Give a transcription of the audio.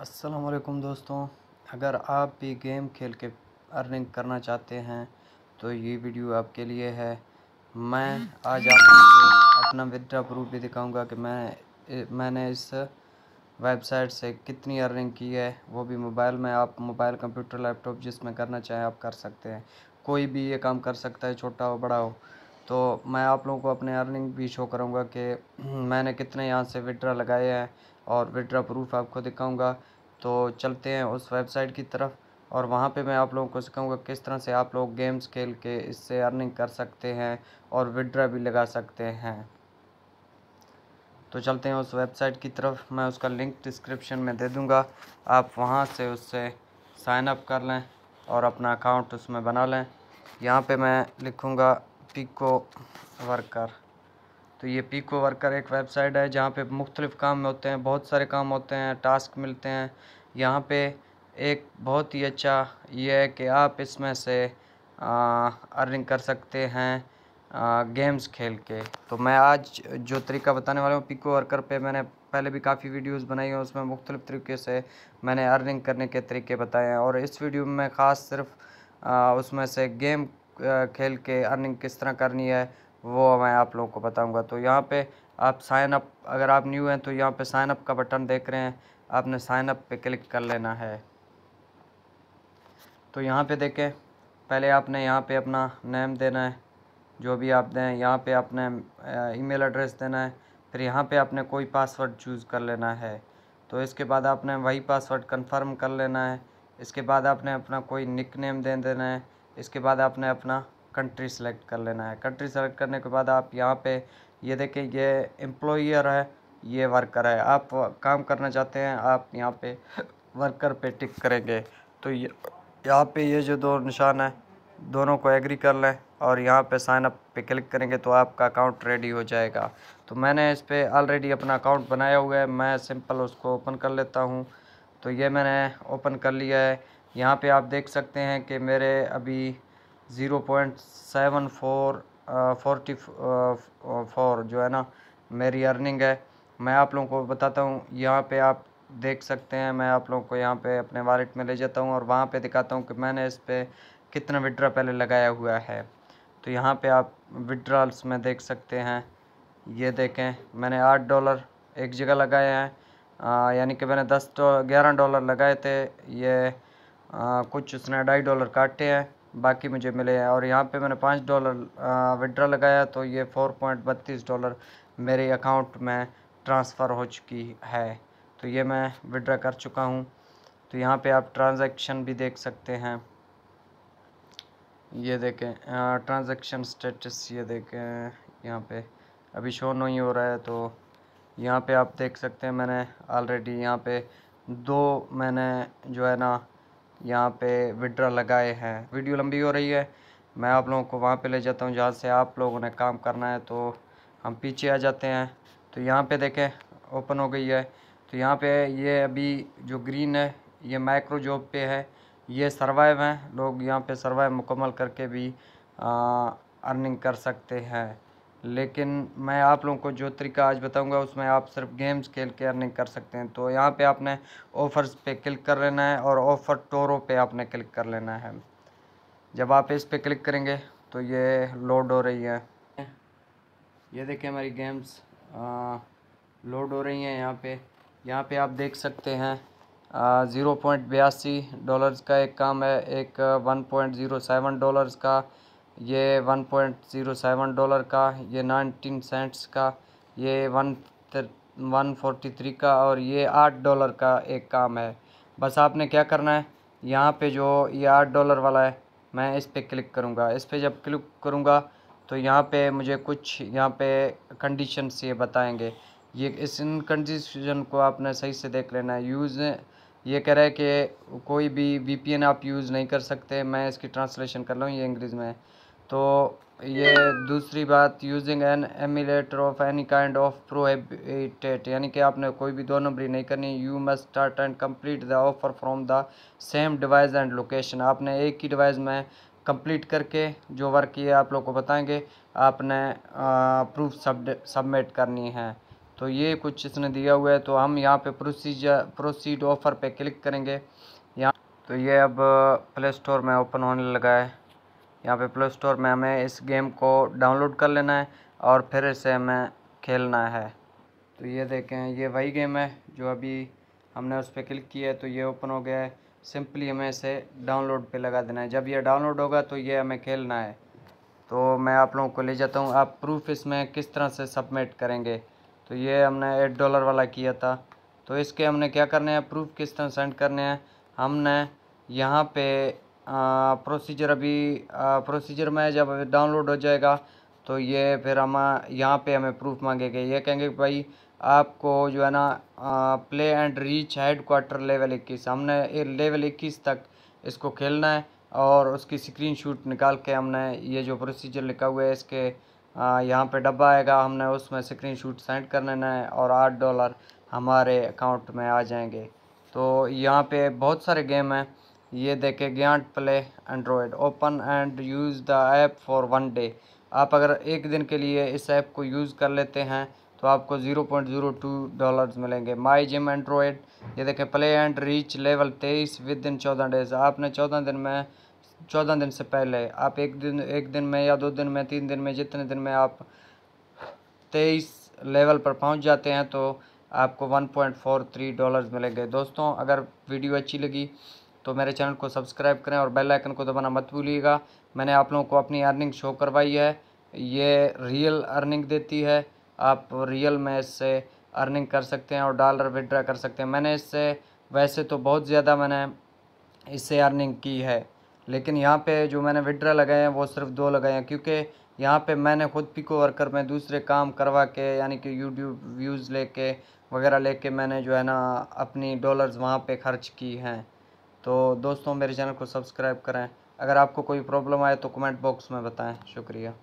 अस्सलाम वालेकुम दोस्तों अगर आप भी गेम खेल के अर्निंग करना चाहते हैं तो ये वीडियो आपके लिए है मैं आज आपको अपना विद्रा प्रूफ भी दिखाऊंगा कि मैं मैंने इस वेबसाइट से कितनी अर्निंग की है वो भी मोबाइल में आप मोबाइल कंप्यूटर लैपटॉप जिसमें करना चाहें आप कर सकते हैं कोई भी ये काम कर सकता है छोटा हो बड़ा हो तो मैं आप लोगों को अपने अर्निंग भी शो करूँगा कि मैंने कितने यहाँ से विड्रा लगाए हैं और विड्रा प्रूफ आपको दिखाऊँगा तो चलते हैं उस वेबसाइट की तरफ और वहाँ पे मैं आप लोगों को सिखाऊंगा किस तरह से आप लोग गेम्स खेल के इससे अर्निंग कर सकते हैं और विड्रा भी लगा सकते हैं तो चलते हैं उस वेबसाइट की तरफ मैं उसका लिंक डिस्क्रिप्शन में दे दूँगा आप वहाँ से उससे साइन अप कर लें और अपना अकाउंट उसमें बना लें यहाँ पे मैं लिखूँगा पिको वर्कर तो ये पिको वर्कर एक वेबसाइट है जहाँ पे मुख्तलिफ़ काम होते हैं बहुत सारे काम होते हैं टास्क मिलते हैं यहाँ पे एक बहुत ही अच्छा ये है कि आप इसमें से अर्निंग कर सकते हैं आ, गेम्स खेल के तो मैं आज जो तरीका बताने वाला हूँ पिको वर्कर पे मैंने पहले भी काफ़ी वीडियोस बनाई हैं उसमें मुख्तलिफ़ तरीके से मैंने अर्निंग करने के तरीके बताए हैं और इस वीडियो में ख़ास सिर्फ आ, उसमें से गेम खेल के अर्निंग किस तरह करनी है वो मैं आप लोगों को बताऊंगा तो यहाँ पे आप साइन अप अगर आप न्यू हैं तो यहाँ पे साइन अप का बटन देख रहे हैं आपने साइन अप पे क्लिक कर लेना है तो यहाँ पे देखें पहले आपने यहाँ पे अपना नेम देना है जो भी आप दें यहाँ पे आपने ईमेल एड्रेस देना है फिर यहाँ पे आपने कोई पासवर्ड चूज़ कर लेना है तो इसके बाद आपने वही पासवर्ड कन्फर्म कर लेना है इसके बाद आपने अपना कोई निक नेम दे देना है इसके बाद आपने अपना कंट्री सेलेक्ट कर लेना है कंट्री सेलेक्ट करने के बाद आप यहाँ पे ये देखें ये एम्प्लॉयर है ये वर्कर है आप काम करना चाहते हैं आप यहाँ पे वर्कर पे टिक करेंगे तो यहाँ पे ये जो दो निशान है दोनों को एग्री कर लें और यहाँ पे साइन अप पे क्लिक करेंगे तो आपका अकाउंट रेडी हो जाएगा तो मैंने इस पर ऑलरेडी अपना अकाउंट बनाया हुआ है मैं सिंपल उसको ओपन कर लेता हूँ तो ये मैंने ओपन कर लिया है यहाँ पे आप देख सकते हैं कि मेरे अभी zero point seven four forty four जो है ना मेरी अर्निंग है मैं आप लोगों को बताता हूँ यहाँ पे आप देख सकते हैं मैं आप लोगों को यहाँ पे अपने वॉलेट में ले जाता हूँ और वहाँ पे दिखाता हूँ कि मैंने इस पर कितना विड्रा पहले लगाया हुआ है तो यहाँ पर आप विड्रॉल्स में देख सकते हैं ये देखें मैंने आठ डॉलर एक जगह लगाए हैं यानी कि मैंने दस डॉ ग्यारह डॉलर लगाए थे ये आ, कुछ उसने ढाई डॉलर काटे हैं बाकी मुझे मिले हैं और यहाँ पे मैंने पाँच डॉलर विड्रा लगाया तो ये फोर पॉइंट बत्तीस डॉलर मेरे अकाउंट में ट्रांसफ़र हो चुकी है तो ये मैं विड्रा कर चुका हूँ तो यहाँ पे आप ट्रांजैक्शन भी देख सकते हैं ये देखें ट्रांजैक्शन स्टेटस ये देखें यहाँ पे अभी शो नहीं हो रहा है तो यहाँ पे आप देख सकते हैं मैंने ऑलरेडी यहाँ पे दो मैंने जो है ना यहाँ पे विड्रा लगाए हैं वीडियो लंबी हो रही है मैं आप लोगों को वहाँ पे ले जाता हूँ जहाँ से आप लोगों ने काम करना है तो हम पीछे आ जाते हैं तो यहाँ पे देखें ओपन हो गई है तो यहाँ पे ये अभी जो ग्रीन है ये माइक्रो जॉब पे है ये सर्वाइव हैं लोग यहाँ पे सर्वाइव मुकम्मल करके भी आ, अर्निंग कर सकते हैं लेकिन मैं आप लोगों को जो तरीका आज बताऊंगा उसमें आप सिर्फ गेम्स खेल के अर्निंग कर सकते हैं तो यहाँ पे आपने ऑफ़र्स पे क्लिक कर लेना है और ऑफ़र टोरो पे आपने क्लिक कर लेना है जब आप इस पे क्लिक करेंगे तो ये लोड हो रही है ये देखें हमारी गेम्स लोड हो रही हैं यहाँ पे यहाँ पे आप देख सकते हैं ज़ीरो पॉइंट बयासी का एक काम है एक one point zero seven dollars का ये 1.07 डॉलर का ये 19 सेंट्स का ये वन वन फोर्टी थ्री का और ये आठ डॉलर का एक काम है बस आपने क्या करना है यहाँ पे जो ये आठ डॉलर वाला है मैं इस पर क्लिक करूँगा इस पर जब क्लिक करूँगा तो यहाँ पे मुझे कुछ यहाँ पे कंडीशन ये बताएंगे ये इस इन कंडीशन को आपने सही से देख लेना है यूज़ ये कह रहा है कि कोई भी वीपीएन आप यूज़ नहीं कर सकते मैं इसकी ट्रांसलेशन कर लूँ ये इंग्लिश में तो ये दूसरी बात using an emulator of any kind of prohibited यानी कि आपने कोई भी दो नंबरी नहीं करनी you must start and complete the offer from the same device and location आपने एक ही डिवाइस में कंप्लीट करके जो वर्क ये आप लोग को बताएंगे आपने प्रूफ सब सबमिट करनी है तो ये कुछ इसने दिया हुआ है तो हम यहाँ पे प्रोसीजर प्रोसीड ऑफर पे क्लिक करेंगे यहाँ तो ये अब प्ले स्टोर में ओपन होने लगा है यहाँ पे प्ले स्टोर में हमें इस गेम को डाउनलोड कर लेना है और फिर इसे हमें खेलना है तो ये देखें ये वही गेम है जो अभी हमने उस पर क्लिक किया है तो ये ओपन हो गया है सिंपली हमें इसे डाउनलोड पे लगा देना है जब ये डाउनलोड होगा तो ये हमें खेलना है तो मैं आप लोगों को ले जाता हूँ आप प्रूफ इसमें किस तरह से सबमिट करेंगे तो ये हमने एट डॉलर वाला किया था तो इसके हमने क्या करने हैं प्रूफ किस तरह सेंड करने हैं हमने यहाँ पे प्रोसीजर अभी प्रोसीजर में जब डाउनलोड हो जाएगा तो ये फिर हम यहाँ पे हमें प्रूफ मांगेंगे ये कहेंगे कि भाई आपको जो है ना play and reach head quarter level इक्कीस हमने लेवल इक्कीस तक इसको खेलना है और उसकी स्क्रीन शूट निकाल के हमने ये जो प्रोसीजर लिखा हुआ है इसके यहाँ पे डब्बा आएगा हमने उसमें स्क्रीन शूट सेंड कर लेना है और आठ डॉलर हमारे अकाउंट में आ जाएंगे तो यहाँ पे बहुत सारे गेम हैं ये देखे ज्ञान play android open and use the app for one day आप अगर एक दिन के लिए इस ऐप को यूज़ कर लेते हैं तो आपको zero point zero two dollars मिलेंगे माई जिम एंड्रॉयड ये देखें प्ले एंड रीच लेवल तेईस विद इन चौदह डेज आपने चौदह दिन में चौदह दिन से पहले आप एक दिन एक दिन में या दो दिन में तीन दिन में जितने दिन में आप तेईस लेवल पर पहुंच जाते हैं तो आपको one point four three dollars मिलेंगे दोस्तों अगर वीडियो अच्छी लगी तो मेरे चैनल को सब्सक्राइब करें और बेल आइकन को दबाना मत भूलिएगा मैंने आप लोगों को अपनी अर्निंग शो करवाई है ये रियल अर्निंग देती है आप रियल में इससे अर्निंग कर सकते हैं और डॉलर विड्रा कर सकते हैं मैंने इससे वैसे तो बहुत ज़्यादा मैंने इससे अर्निंग की है लेकिन यहाँ पे जो मैंने विड्रा लगाए हैं वो सिर्फ दो लगाए हैं क्योंकि यहाँ पे मैंने खुद पिको वर्कर में दूसरे काम करवा के यानी कि यूट्यूब व्यूज़ लेके वगैरह लेके मैंने जो है ना अपनी डॉलर्स वहाँ पे खर्च की हैं तो दोस्तों मेरे चैनल को सब्सक्राइब करें अगर आपको कोई प्रॉब्लम आए तो कमेंट बॉक्स में बताएं शुक्रिया